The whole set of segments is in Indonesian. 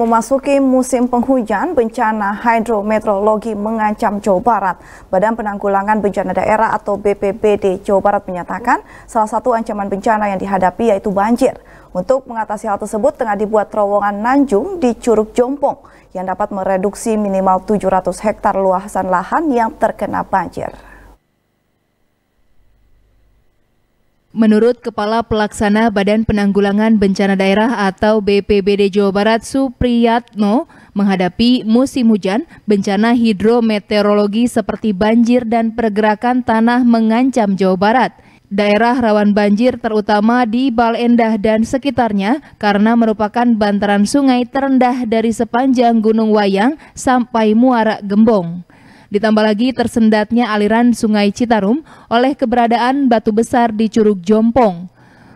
Memasuki musim penghujan, bencana hidrometeorologi mengancam Jawa Barat. Badan Penanggulangan Bencana Daerah atau BPBD Jawa Barat menyatakan salah satu ancaman bencana yang dihadapi yaitu banjir. Untuk mengatasi hal tersebut tengah dibuat terowongan Nanjung di Curug Jompong yang dapat mereduksi minimal 700 hektar luasan lahan yang terkena banjir. Menurut Kepala Pelaksana Badan Penanggulangan Bencana Daerah atau BPBD Jawa Barat Supriyatno, menghadapi musim hujan, bencana hidrometeorologi seperti banjir dan pergerakan tanah mengancam Jawa Barat. Daerah rawan banjir terutama di Balendah dan sekitarnya karena merupakan bantaran sungai terendah dari sepanjang Gunung Wayang sampai Muara Gembong. Ditambah lagi tersendatnya aliran Sungai Citarum oleh keberadaan batu besar di Curug Jompong.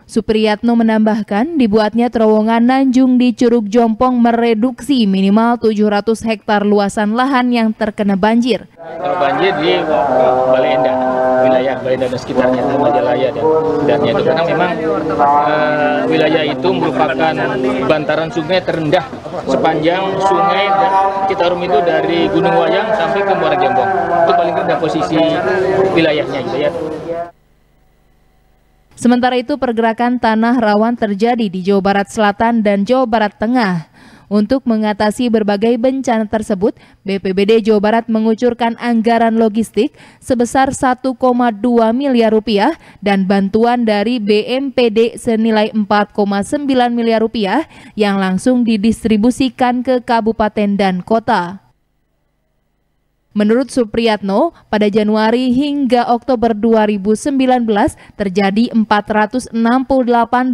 Supriyatno menambahkan, dibuatnya terowongan Nanjung di Curug Jompong mereduksi minimal 700 hektar luasan lahan yang terkena banjir. Terbanjir banjir di eh, Bali Endah, wilayah Bali Endah dan sekitarnya, Majalaya dan sekitarnya itu karena memang uh, wilayah itu merupakan bantaran sungai terendah sepanjang sungai dan Citarum itu dari Gunung Wayang sampai ke Muara Gembong. Itu paling rendah posisi wilayahnya gitu ya. Sementara itu pergerakan tanah rawan terjadi di Jawa Barat Selatan dan Jawa Barat Tengah untuk mengatasi berbagai bencana tersebut, BPBD Jawa Barat mengucurkan anggaran logistik sebesar 1,2 miliar rupiah dan bantuan dari BMPD senilai 4,9 miliar rupiah yang langsung didistribusikan ke kabupaten dan kota. Menurut Supriyatno, pada Januari hingga Oktober 2019 terjadi 468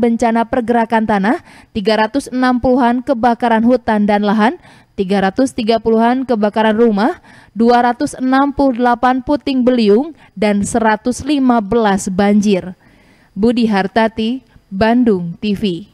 bencana pergerakan tanah, 360-an kebakaran hutan dan lahan, 330-an kebakaran rumah, 268 puting beliung, dan 115 banjir. Budi Hartati, Bandung TV